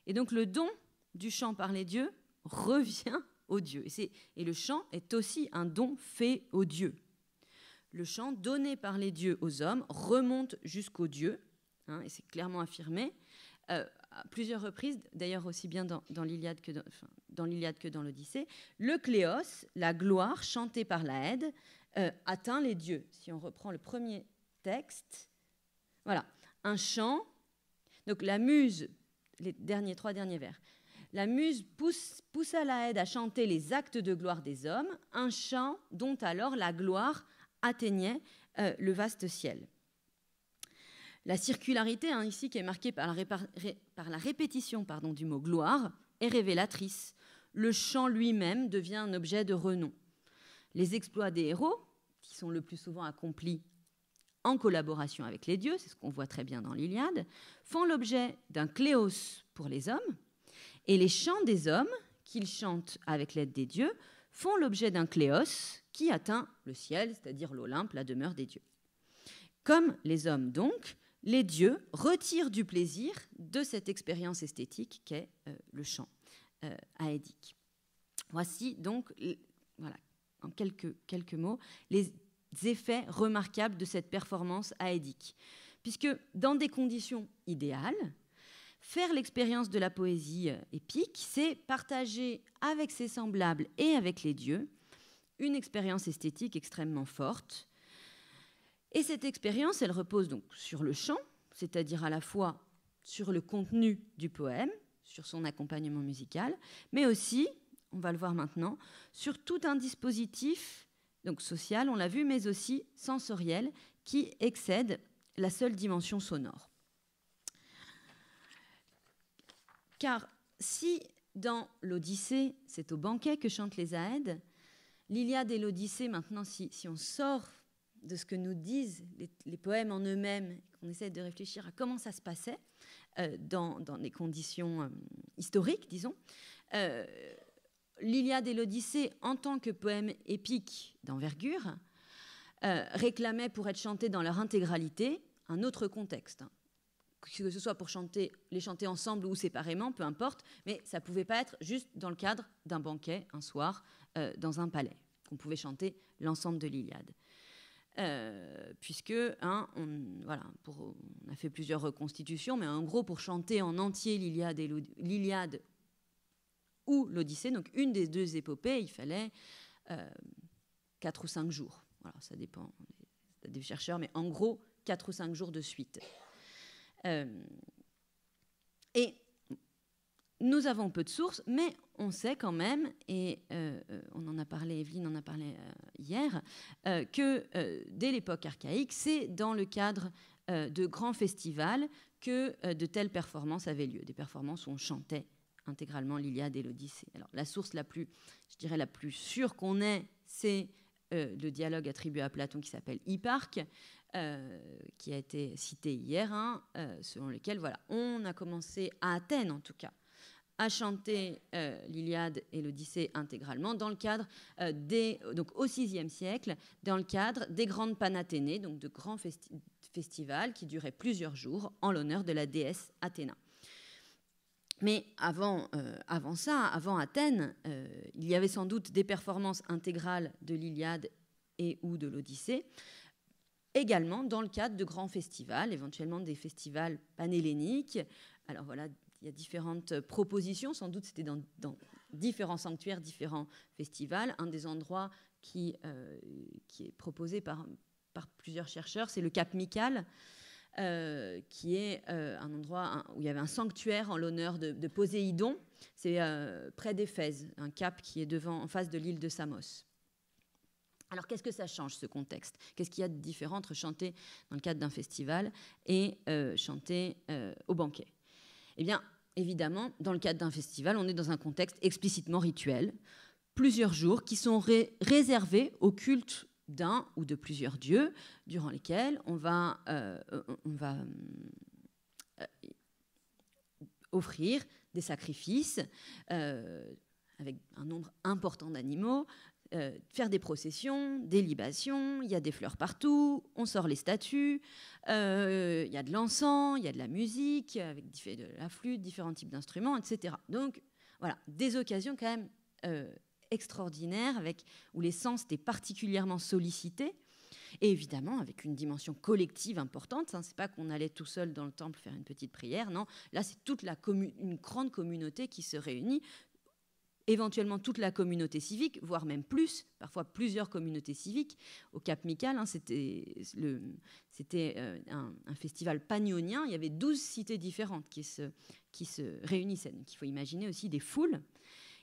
Et donc le don du chant par les dieux revient et, et le chant est aussi un don fait aux dieux. Le chant donné par les dieux aux hommes remonte jusqu'aux dieux, hein, et c'est clairement affirmé. Euh, à plusieurs reprises, d'ailleurs aussi bien dans, l'Iliade que dans, l'Iliade que dans l'Odyssée, le Cléos, la gloire chantée par la Aide, euh, atteint les dieux. Si on reprend le premier texte, voilà, un chant. Donc la muse, les derniers trois derniers vers, la muse pousse, à la aide à chanter les actes de gloire des hommes, un chant dont alors la gloire atteignait euh, le vaste ciel. La circularité hein, ici qui est marquée par la, répétition du mot gloire est révélatrice. Le chant lui-même devient un objet de renom. Les exploits des héros, qui sont le plus souvent accomplis en collaboration avec les dieux, c'est ce qu'on voit très bien dans l'Iliade, font l'objet d'un cléos pour les hommes, et les chants des hommes, qu'ils chantent avec l'aide des dieux, font l'objet d'un cléos qui atteint le ciel, c'est-à-dire l'Olympe, la demeure des dieux. Comme les hommes donc, les dieux retirent du plaisir de cette expérience esthétique qu'est euh, le chant euh, aédique. Voici donc, voilà, en quelques, quelques mots, les effets remarquables de cette performance aédique. Puisque dans des conditions idéales, Faire l'expérience de la poésie euh, épique, c'est partager avec ses semblables et avec les dieux une expérience esthétique extrêmement forte. Et cette expérience, elle repose donc sur le chant, c'est-à-dire à la fois sur le contenu du poème, sur son accompagnement musical, mais aussi, on va le voir maintenant, sur tout un dispositif donc social, on l'a vu, mais aussi sensoriel, qui excède la seule dimension sonore. Car si dans l'Odyssée, c'est au banquet que chantent les Aèdes, l'Iliade et l'Odyssée, maintenant, si, on sort de ce que nous disent les, poèmes en eux-mêmes, qu'on essaie de réfléchir à comment ça se passait euh, dans, des les conditions euh, historiques, disons, euh, l'Iliade et l'Odyssée, en tant que poèmes épiques d'envergure, réclamaient pour être chantés dans leur intégralité un autre contexte que ce soit pour chanter, les chanter ensemble ou séparément, peu importe, mais ça pouvait pas être juste dans le cadre d'un banquet un soir euh, dans un palais, qu'on pouvait chanter l'ensemble de l'Iliade. Euh, puisque, hein, on, voilà, on a fait plusieurs reconstitutions, mais en gros, pour chanter en entier l'Iliade, et ou l'Odyssée, donc une des deux épopées, il fallait euh, 4 ou cinq jours. ça dépend des, chercheurs, mais en gros, quatre ou cinq jours de suite. Euh, et nous avons peu de sources, mais on sait quand même, et euh, on en a parlé, Evelyne en a parlé euh, hier, que dès l'époque archaïque, c'est dans le cadre de grands festivals que de telles performances avaient lieu, des performances où on chantait intégralement l'Iliade et l'Odyssée. Alors la source la plus, je dirais la plus sûre qu'on ait, c'est le dialogue attribué à Platon qui s'appelle Hipparque, euh, qui a été cité hier, hein, euh, selon lequel voilà, on a commencé à Athènes en tout cas à chanter euh, l'Iliade et l'Odyssée intégralement dans le cadre des donc au VIe siècle dans le cadre des grandes panathénées donc de grands festivals qui duraient plusieurs jours en l'honneur de la déesse Athéna. Mais avant, avant, ça, avant Athènes, il y avait sans doute des performances intégrales de l'Iliade et ou de l'Odyssée, également dans le cadre de grands festivals, éventuellement des festivals panhelléniques. Alors voilà, il y a différentes propositions, sans doute c'était dans, différents sanctuaires, différents festivals. Un des endroits qui, euh, qui est proposé par, par plusieurs chercheurs, c'est le Cap Mical. Euh, qui est euh, un endroit où il y avait un sanctuaire en l'honneur de, de, Poséidon. C'est près d'Éphèse, un cap qui est devant, en face de l'île de Samos. Alors qu'est-ce que ça change ce contexte Qu'est-ce qu'il y a de différent entre chanter dans le cadre d'un festival et euh, chanter euh, au banquet Eh bien, évidemment, dans le cadre d'un festival, on est dans un contexte explicitement rituel, plusieurs jours qui sont réservés au culte d'un ou de plusieurs dieux, durant lesquels on va, euh, on va offrir des sacrifices avec un nombre important d'animaux, euh, faire des processions, des libations, il y a des fleurs partout, on sort les statues, euh, il y a de l'encens, il y a de la musique, avec de la flûte, différents types d'instruments, etc. Donc voilà, des occasions quand même euh, extraordinaires, avec, où les sens étaient particulièrement sollicités, et évidemment avec une dimension collective importante. ce hein. c'est pas qu'on allait tout seul dans le temple faire une petite prière, non, là c'est toute la une grande communauté qui se réunit éventuellement toute la communauté civique, voire même plus, parfois plusieurs communautés civiques. Au Cap Mical, hein, c'était euh, un, festival panionien. il y avait 12 cités différentes qui se, qui se réunissaient. Donc il faut imaginer aussi des foules,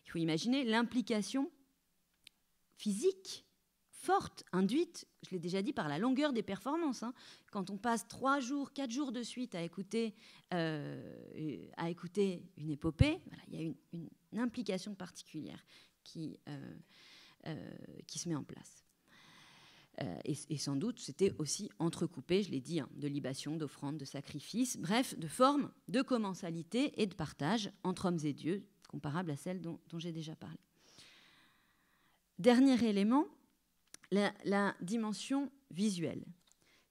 il faut imaginer l'implication physique forte, induite, je l'ai déjà dit, par la longueur des performances. Hein. Quand on passe trois jours, quatre jours de suite à écouter, euh, à écouter une épopée, il y a une, implication particulière euh, euh, qui, se met en place. Et, sans doute, c'était aussi entrecoupé, je l'ai dit, hein, de libations, d'offrandes, de sacrifices, bref, de formes de commensalité et de partage entre hommes et dieux, comparables à celle dont j'ai déjà parlé. Dernier élément, la, dimension visuelle.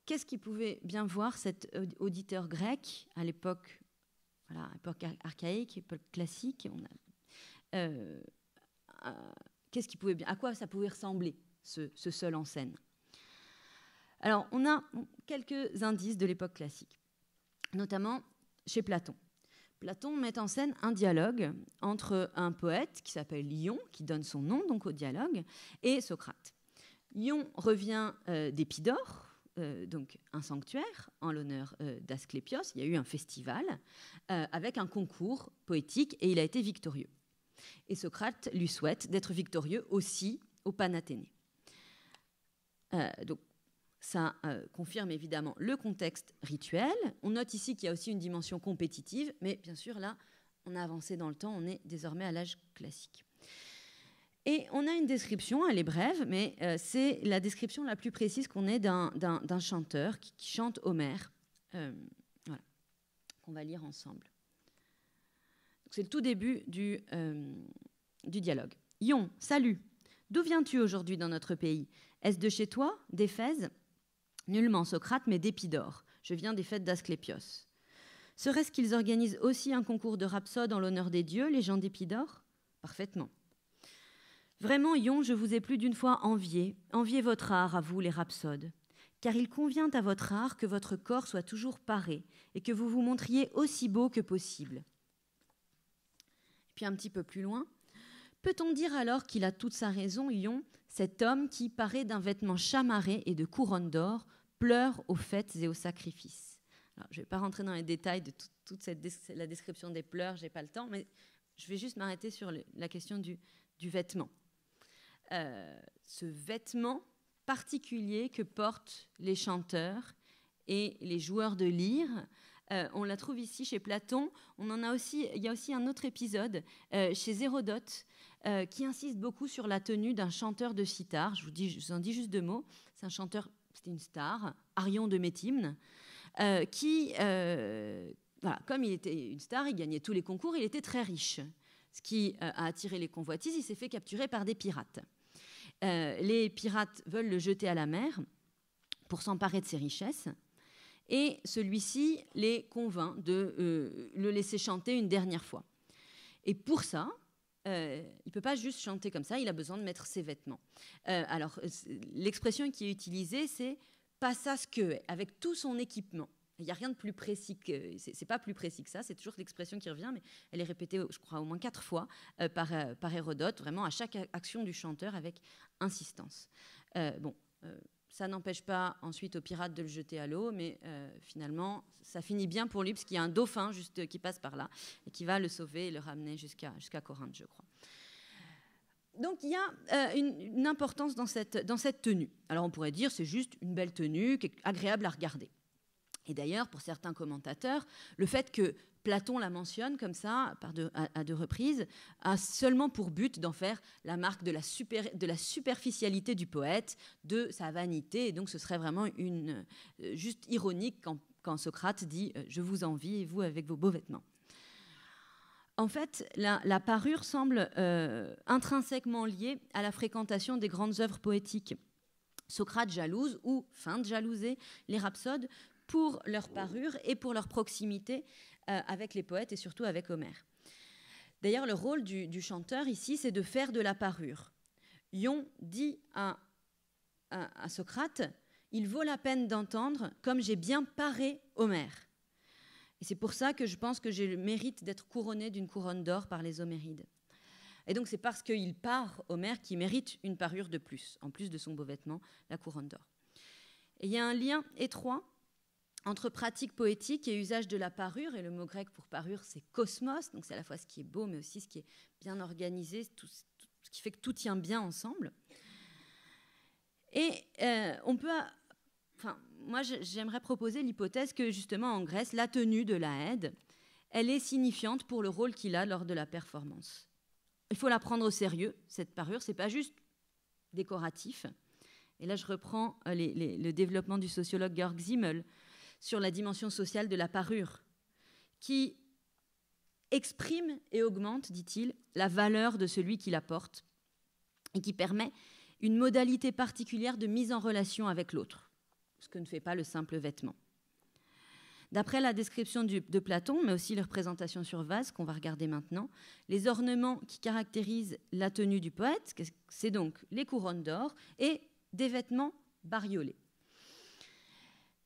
Qu'est-ce qu'il pouvait bien voir cet auditeur grec à l'époque, archaïque, époque classique euh, euh, qu'est-ce pouvait bien, à quoi ça pouvait ressembler ce, seul en scène Alors, on a quelques indices de l'époque classique, notamment chez Platon. Platon met en scène un dialogue entre un poète qui s'appelle Lyon, qui donne son nom donc au dialogue, et Socrate. Ion revient euh, d'Épidore, euh, donc un sanctuaire en l'honneur euh, d'Asclépios. Il y a eu un festival avec un concours poétique et il a été victorieux. Et Socrate lui souhaite d'être victorieux aussi au Panathénée. donc ça confirme évidemment le contexte rituel. On note ici qu'il y a aussi une dimension compétitive, mais bien sûr là, on a avancé dans le temps, on est désormais à l'âge classique. Et on a une description, elle est brève, mais euh, c'est la description la plus précise qu'on ait d'un chanteur qui, chante Homère, euh, voilà, qu'on va lire ensemble. C'est le tout début du, euh, dialogue. Ion, salut. D'où viens-tu aujourd'hui dans notre pays Est-ce de chez toi, d'Éphèse Nullement Socrate, mais d'Épidore. Je viens des fêtes d'Asclépios. Serait-ce qu'ils organisent aussi un concours de rhapsodes en l'honneur des dieux, les gens d'Épidore Parfaitement. Vraiment, Ion, je vous ai plus d'une fois envié, envié votre art à vous, les rhapsodes, car il convient à votre art que votre corps soit toujours paré et que vous vous montriez aussi beau que possible. Et Puis un petit peu plus loin, peut-on dire alors qu'il a toute sa raison, Ion, cet homme qui, paré d'un vêtement chamarré et de couronne d'or, pleure aux fêtes et aux sacrifices Je ne vais pas rentrer dans les détails de toute la description des pleurs, je n'ai pas le temps, mais je vais juste m'arrêter sur la question du vêtement. Euh, ce vêtement particulier que portent les chanteurs et les joueurs de lyre. Euh, on la trouve ici chez Platon. On en a aussi, il y a aussi un autre épisode euh, chez Hérodote qui insiste beaucoup sur la tenue d'un chanteur de sitar. Je vous, dis, je en dis juste deux mots. C'est un chanteur, c'est une star, Arion de Métimne, qui, comme il était une star, il gagnait tous les concours, il était très riche, ce qui a attiré les convoitises. Il s'est fait capturer par des pirates. Euh, les pirates veulent le jeter à la mer pour s'emparer de ses richesses. Et celui-ci les convainc de euh, le laisser chanter une dernière fois. Et pour ça, euh, il ne peut pas juste chanter comme ça, il a besoin de mettre ses vêtements. alors, l'expression qui est utilisée, c'est ce que, avec tout son équipement. Il n'y a rien de plus précis que. C'est pas plus précis que ça, c'est toujours l'expression qui revient, mais elle est répétée, je crois, au moins quatre fois euh, par, euh, par, Hérodote, vraiment à chaque action du chanteur avec insistance. Euh, bon, ça n'empêche pas ensuite aux pirates de le jeter à l'eau, mais finalement, ça finit bien pour lui, parce qu'il y a un dauphin juste qui passe par là et qui va le sauver et le ramener jusqu'à jusqu'à Corinthe, je crois. Donc il y a une, une, importance dans cette, dans cette tenue. Alors on pourrait dire c'est juste une belle tenue, agréable à regarder. Et d'ailleurs, pour certains commentateurs, le fait que Platon la mentionne comme ça à, deux reprises a seulement pour but d'en faire la marque de la, de la, superficialité du poète, de sa vanité. Et donc ce serait vraiment une, euh, juste ironique quand, Socrate dit euh, Je vous envie et vous avec vos beaux vêtements ⁇ en fait, la, parure semble euh, intrinsèquement liée à la fréquentation des grandes œuvres poétiques. Socrate jalouse ou fin de jalouser les rhapsodes pour leur parure et pour leur proximité euh, avec les poètes et surtout avec Homère. D'ailleurs, le rôle du, chanteur ici, c'est de faire de la parure. Ion dit à, Socrate, il vaut la peine d'entendre comme j'ai bien paré Homère. Et c'est pour ça que je pense que j'ai le mérite d'être couronné d'une couronne d'or par les Homérides. Et donc c'est parce qu'il part Homère qu'il mérite une parure de plus, en plus de son beau vêtement, la couronne d'or. Et il y a un lien étroit entre pratique poétique et usage de la parure, et le mot grec pour parure, c'est cosmos, donc c'est à la fois ce qui est beau, mais aussi ce qui est bien organisé, tout, ce qui fait que tout tient bien ensemble. Et euh, on peut... Enfin, moi, j'aimerais proposer l'hypothèse que, justement, en Grèce, la tenue de la aide, elle est signifiante pour le rôle qu'il a lors de la performance. Il faut la prendre au sérieux, cette parure, c'est pas juste décoratif. Et là, je reprends euh, le développement du sociologue Georg Simmel, sur la dimension sociale de la parure, qui exprime et augmente, dit-il, la valeur de celui qui la porte et qui permet une modalité particulière de mise en relation avec l'autre, ce que ne fait pas le simple vêtement. D'après la description de Platon, mais aussi les représentations sur vase qu'on va regarder maintenant, les ornements qui caractérisent la tenue du poète, c'est donc les couronnes d'or et des vêtements bariolés.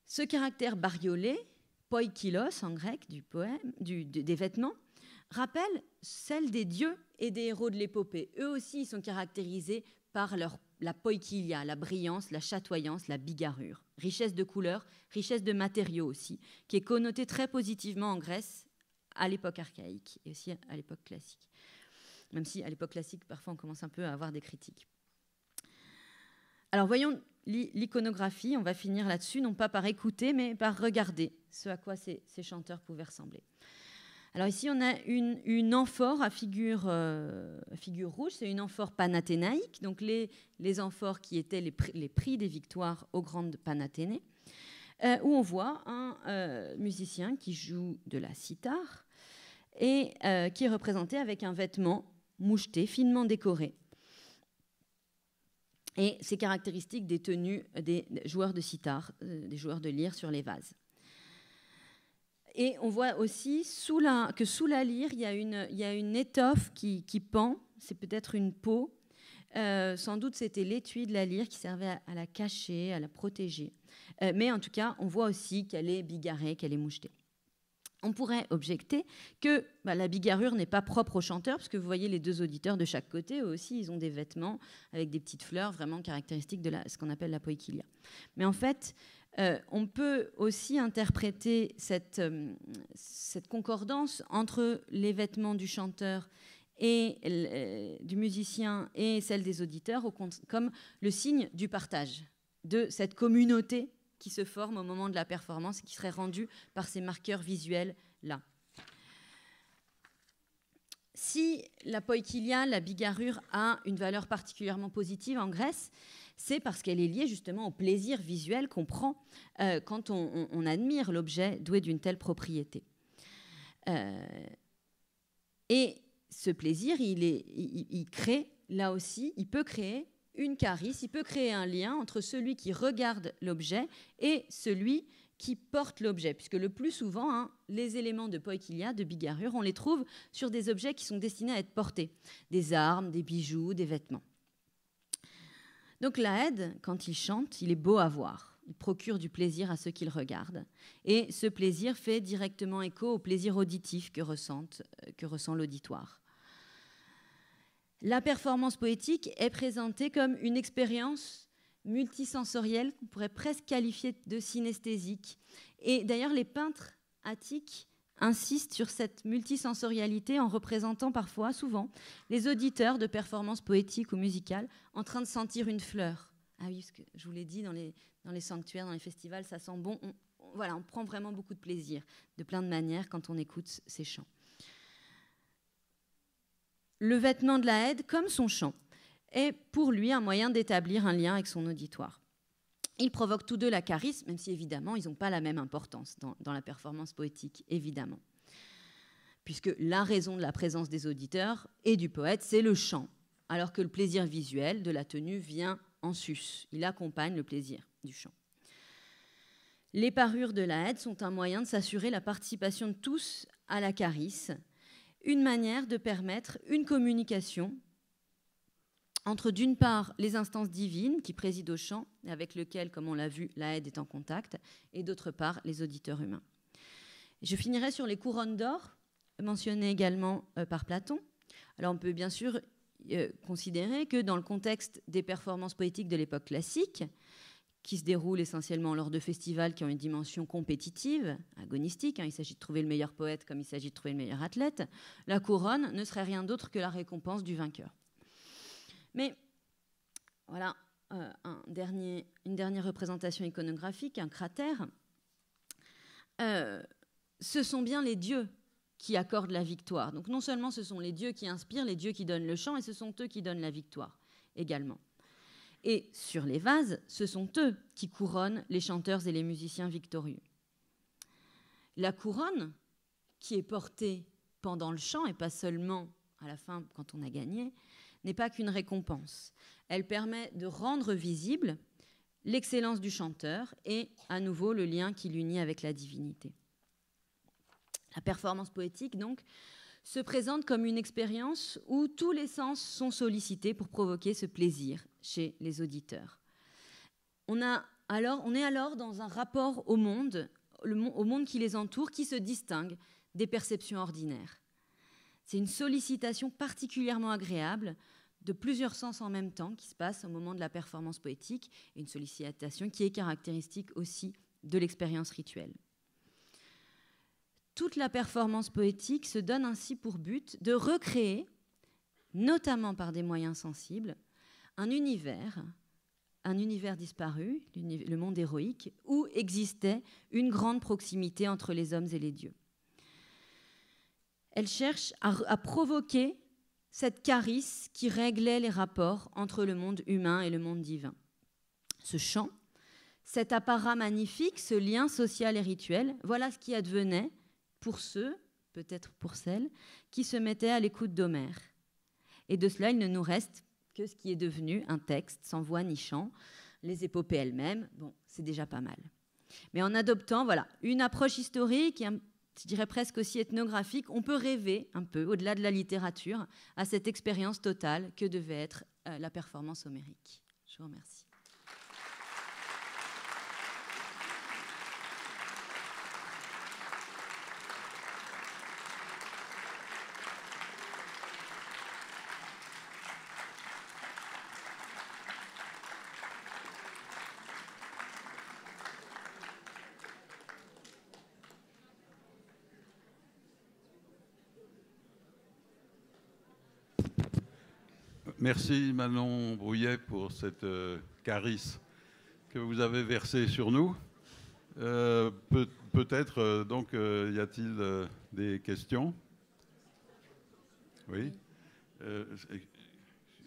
Ce caractère bariolé, poikilos en grec du poème, du, des vêtements, rappelle celle des dieux et des héros de l'épopée. Eux aussi sont caractérisés par leur, la poikilia, la brillance, la chatoyance, la bigarrure. Richesse de couleurs, richesse de matériaux aussi, qui est connotée très positivement en Grèce à l'époque archaïque et aussi à l'époque classique. Même si à l'époque classique, parfois, on commence un peu à avoir des critiques. Alors voyons l'iconographie, on va finir là-dessus, non pas par écouter, mais par regarder ce à quoi ces, chanteurs pouvaient ressembler. Alors ici, on a une, amphore euh, à figure, rouge, c'est une amphore panathénaïque, donc les, amphores qui étaient les, prix, des victoires aux grandes panathénées, euh, où on voit un euh, musicien qui joue de la sitar et qui est représenté avec un vêtement moucheté, finement décoré, et c'est caractéristiques des tenues des joueurs de sitar, euh, des joueurs de lyre sur les vases. Et on voit aussi que sous la lyre, il y a une, étoffe qui, pend, c'est peut-être une peau. Euh, sans doute c'était l'étui de la lyre qui servait à, la cacher, à la protéger. Euh, mais en tout cas, on voit aussi qu'elle est bigarrée, qu'elle est mouchetée. On pourrait objecter que bah, la bigarrure n'est pas propre aux chanteurs, parce que vous voyez les deux auditeurs de chaque côté, eux aussi, ils ont des vêtements avec des petites fleurs vraiment caractéristiques de ce qu'on appelle la poikilia. Mais en fait, euh, on peut aussi interpréter euh, cette, concordance entre les vêtements du chanteur et euh, du musicien et celle des auditeurs comme le signe du partage de cette communauté qui se forment au moment de la performance et qui seraient rendues par ces marqueurs visuels-là. Si la poikilia, la bigarrure, a une valeur particulièrement positive en Grèce, c'est parce qu'elle est liée justement au plaisir visuel qu'on prend euh, quand on, admire l'objet doué d'une telle propriété. Euh, et ce plaisir, il, est, il crée, là aussi, il peut créer une carisse, il peut créer un lien entre celui qui regarde l'objet et celui qui porte l'objet, puisque le plus souvent, hein, les éléments de y a, de bigarrure, on les trouve sur des objets qui sont destinés à être portés, des armes, des bijoux, des vêtements. Donc la aide, quand il chante, il est beau à voir. Il procure du plaisir à ceux qu'il regarde, Et ce plaisir fait directement écho au plaisir auditif que euh, ressent l'auditoire. La performance poétique est présentée comme une expérience multisensorielle qu'on pourrait presque qualifier de synesthésique. Et d'ailleurs, les peintres attiques insistent sur cette multisensorialité en représentant parfois, souvent, les auditeurs de performances poétiques ou musicales en train de sentir une fleur. Ah oui, que je vous l'ai dit, dans les, sanctuaires, dans les festivals, ça sent bon. voilà, on prend vraiment beaucoup de plaisir de plein de manières quand on écoute ces chants le vêtement de la aide, comme son chant, est pour lui un moyen d'établir un lien avec son auditoire. Ils provoquent tous deux la charisme, même si évidemment ils n'ont pas la même importance dans, la performance poétique, évidemment. Puisque la raison de la présence des auditeurs et du poète, c'est le chant, alors que le plaisir visuel de la tenue vient en sus. Il accompagne le plaisir du chant. Les parures de la aide sont un moyen de s'assurer la participation de tous à la carisse, une manière de permettre une communication entre d'une part les instances divines qui président au chant, avec lesquelles, comme on l'a vu, la aide est en contact, et d'autre part les auditeurs humains. Je finirai sur les couronnes d'or, mentionnées également euh, par Platon. Alors on peut bien sûr euh, considérer que dans le contexte des performances poétiques de l'époque classique, qui se déroule essentiellement lors de festivals qui ont une dimension compétitive, agonistique. Hein, il s'agit de trouver le meilleur poète comme il s'agit de trouver le meilleur athlète. La couronne ne serait rien d'autre que la récompense du vainqueur. Mais voilà euh, une dernière représentation iconographique, un cratère. Euh, ce sont bien les dieux qui accordent la victoire. Donc non seulement ce sont les dieux qui inspirent, les dieux qui donnent le chant, et ce sont eux qui donnent la victoire également. Et sur les vases, ce sont eux qui couronnent les chanteurs et les musiciens victorieux. La couronne, qui est portée pendant le chant et pas seulement à la fin quand on a gagné, n'est pas qu'une récompense. Elle permet de rendre visible l'excellence du chanteur et à nouveau le lien qui l'unit avec la divinité. La performance poétique, donc, se présente comme une expérience où tous les sens sont sollicités pour provoquer ce plaisir chez les auditeurs. On, est alors dans un rapport au monde, au monde qui les entoure, qui se distingue des perceptions ordinaires. C'est une sollicitation particulièrement agréable de plusieurs sens en même temps qui se passe au moment de la performance poétique, et une sollicitation qui est caractéristique aussi de l'expérience rituelle. Toute la performance poétique se donne ainsi pour but de recréer, notamment par des moyens sensibles, un univers, un univers disparu, le monde héroïque, où existait une grande proximité entre les hommes et les dieux. Elle cherche à, provoquer cette charisse qui réglait les rapports entre le monde humain et le monde divin. Ce chant, cet apparat magnifique, ce lien social et rituel, voilà ce qui advenait pour ceux, peut-être pour celles, qui se mettaient à l'écoute d'Homère. Et de cela, il ne nous reste que ce qui est devenu un texte sans voix ni chant, les épopées elles-mêmes. Bon, c'est déjà pas mal. Mais en adoptant voilà, une approche historique je dirais presque aussi ethnographique, on peut rêver un peu, au-delà de la littérature, à cette expérience totale que devait être euh, la performance homérique. Je vous remercie. Merci Manon Brouillet pour cette euh, carisse que vous avez versée sur nous. Euh, peut-être, euh, donc, y a-t-il des questions Oui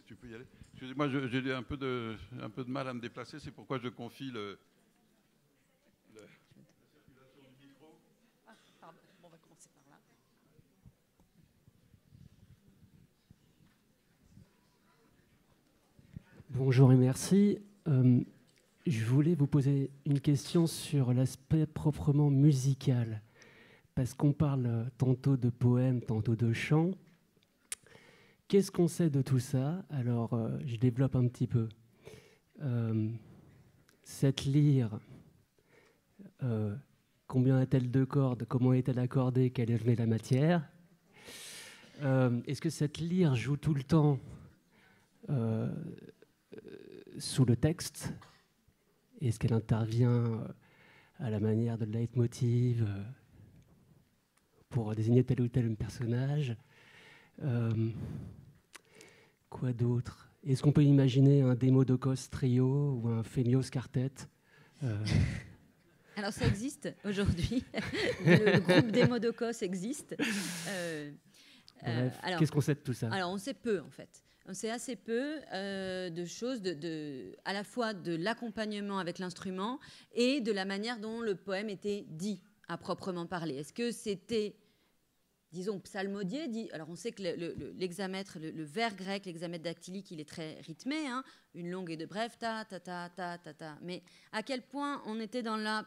Tu peux y aller Excusez-moi, j'ai un, un, peu de mal à me déplacer, c'est pourquoi je confie le, Bonjour et merci. Euh, je voulais vous poser une question sur l'aspect proprement musical, parce qu'on parle tantôt de poèmes, tantôt de chants. Qu'est-ce qu'on sait de tout ça Alors, euh, je développe un petit peu. Euh, cette lyre, combien a-t-elle de cordes Comment est-elle accordée Quelle est la matière Est-ce que cette lyre joue tout le temps sous le texte Est-ce qu'elle intervient euh, à la manière de leitmotiv euh, pour désigner tel ou tel personnage euh, Quoi d'autre Est-ce qu'on peut imaginer un Démodocos trio ou un Fémios quartet Alors ça existe aujourd'hui. le, groupe Démodocos existe. qu'est-ce qu'on sait de tout ça Alors on sait peu en fait. On sait assez peu euh, de choses, à la fois de l'accompagnement avec l'instrument et de la manière dont le poème était dit à proprement parler. Est-ce que c'était, disons, psalmodié dit, Alors on sait que l'hexamètre, le, vers grec, l'hexamètre dactylique, il est très rythmé, hein, une longue et de brève, ta, ta, ta, ta, ta, ta. Mais à quel point on était dans la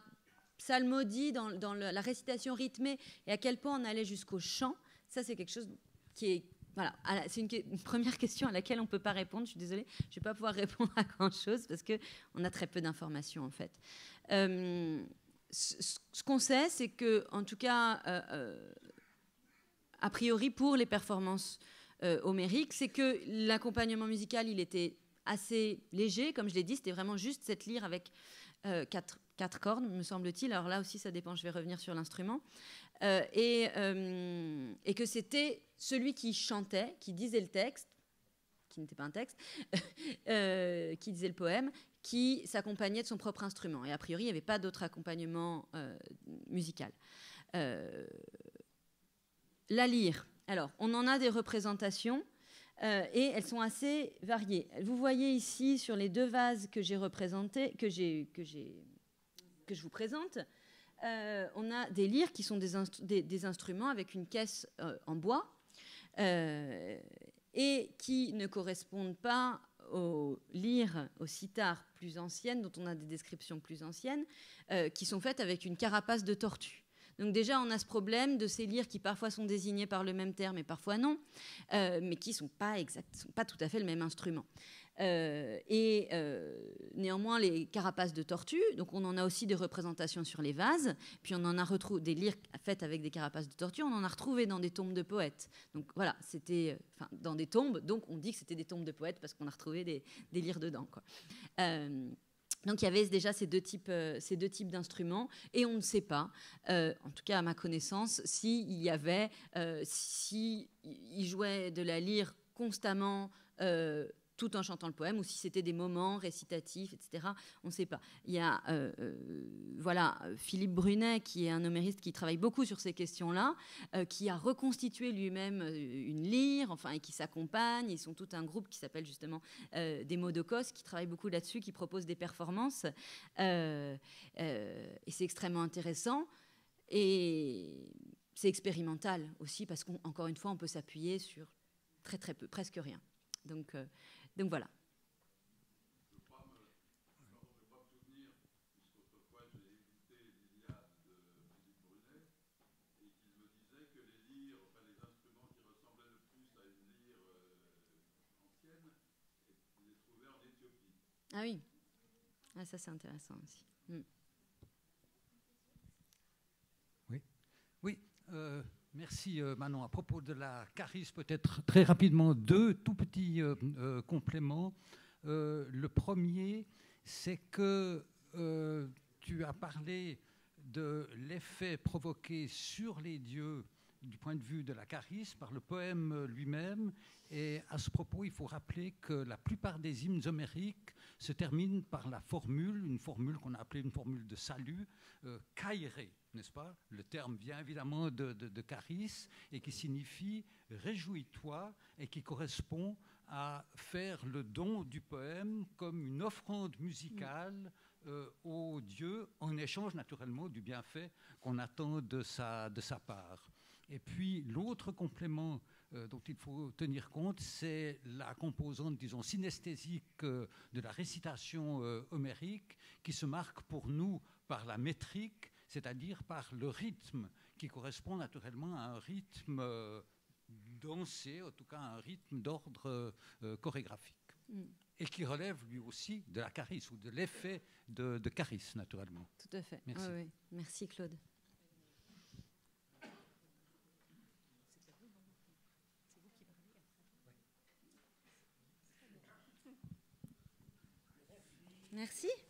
psalmodie, dans la récitation rythmée, et à quel point on allait jusqu'au chant, ça c'est quelque chose qui est voilà, c'est une, première question à laquelle on ne peut pas répondre. Je suis désolée, je ne vais pas pouvoir répondre à grand-chose parce qu'on a très peu d'informations en fait. Euh, ce, qu'on sait, c'est que, en tout cas, euh, euh, a priori pour les performances homériques, c'est que l'accompagnement musical, il était assez léger, comme je l'ai dit, c'était vraiment juste cette lyre avec quatre, quatre, cordes, me semble-t-il. Alors là aussi, ça dépend, je vais revenir sur l'instrument. et que c'était celui qui chantait, qui disait le texte, qui n'était pas un texte, euh, qui disait le poème, qui s'accompagnait de son propre instrument. Et a priori, il n'y avait pas d'autre accompagnement euh, musical. Euh, la lyre. Alors, on en a des représentations et elles sont assez variées. Vous voyez ici sur les deux vases que j'ai représentés, que, que je vous présente, on a des lyres qui sont des instruments avec une caisse en bois euh, et qui ne correspondent pas aux lyres, aux sitars plus anciennes, dont on a des descriptions plus anciennes, euh, qui sont faites avec une carapace de tortue. Donc déjà, on a ce problème de ces lyres qui parfois sont désignés par le même terme et parfois non, euh, mais qui ne sont, pas sont pas tout à fait le même instrument. Euh, et euh, néanmoins, les carapaces de tortues, donc on en a aussi des représentations sur les vases, puis on en a retrouvé des lyres faites avec des carapaces de tortues, on en a retrouvé dans des tombes de poètes. Donc voilà, c'était euh, enfin, dans des tombes, donc on dit que c'était des tombes de poètes parce qu'on a retrouvé des, lyres dedans. Quoi. donc il y avait déjà ces deux types, ces deux types d'instruments et on ne sait pas, en tout cas à ma connaissance, s'il y avait, jouait de la lyre constamment tout en chantant le poème, ou si c'était des moments récitatifs, etc. On ne sait pas. Il y a euh, euh, voilà, Philippe Brunet, qui est un homériste qui travaille beaucoup sur ces questions-là, euh, qui a reconstitué lui-même une lyre, enfin, et qui s'accompagne. Ils sont tout un groupe qui s'appelle justement des mots de qui travaille beaucoup là-dessus, qui propose des performances. et c'est extrêmement intéressant. Et c'est expérimental aussi, parce qu'encore une fois, on peut s'appuyer sur très très peu, presque rien. Donc, donc Voilà, je crois me souvenir, puisqu'autrefois j'ai écouté l'Iliade de Musique Brunet et qu'il me disait que les lyres, enfin les instruments qui ressemblaient le plus à une lyre ancienne, il les trouvait en Éthiopie. Ah oui, ah, ça c'est intéressant aussi. Hmm. Oui, oui. Euh, Merci euh, Manon. À propos de la caris, peut-être très rapidement deux tout petits euh, euh, compléments. le premier, c'est que tu as parlé de l'effet provoqué sur les dieux du point de vue de la charisme par le poème lui-même. Et à ce propos, il faut rappeler que la plupart des hymnes homériques se terminent par la formule, une formule qu'on a appelée une formule de salut, euh, n'est-ce pas Le terme vient évidemment de, de, et qui signifie réjouis-toi et qui correspond à faire le don du poème comme une offrande musicale mm. euh, au Dieu en échange naturellement du bienfait qu'on attend de sa, de sa part. Et puis l'autre complément euh, dont il faut tenir compte, c'est la composante, disons, synesthésique euh, de la récitation homérique qui se marque pour nous par la métrique c'est-à-dire par le rythme qui correspond naturellement à un rythme euh, dansé, en tout cas un rythme d'ordre euh, euh, chorégraphique. Mm. Et qui relève lui aussi de la charisse ou de l'effet de, de, naturellement. Tout à fait. Merci, Merci Claude. Merci.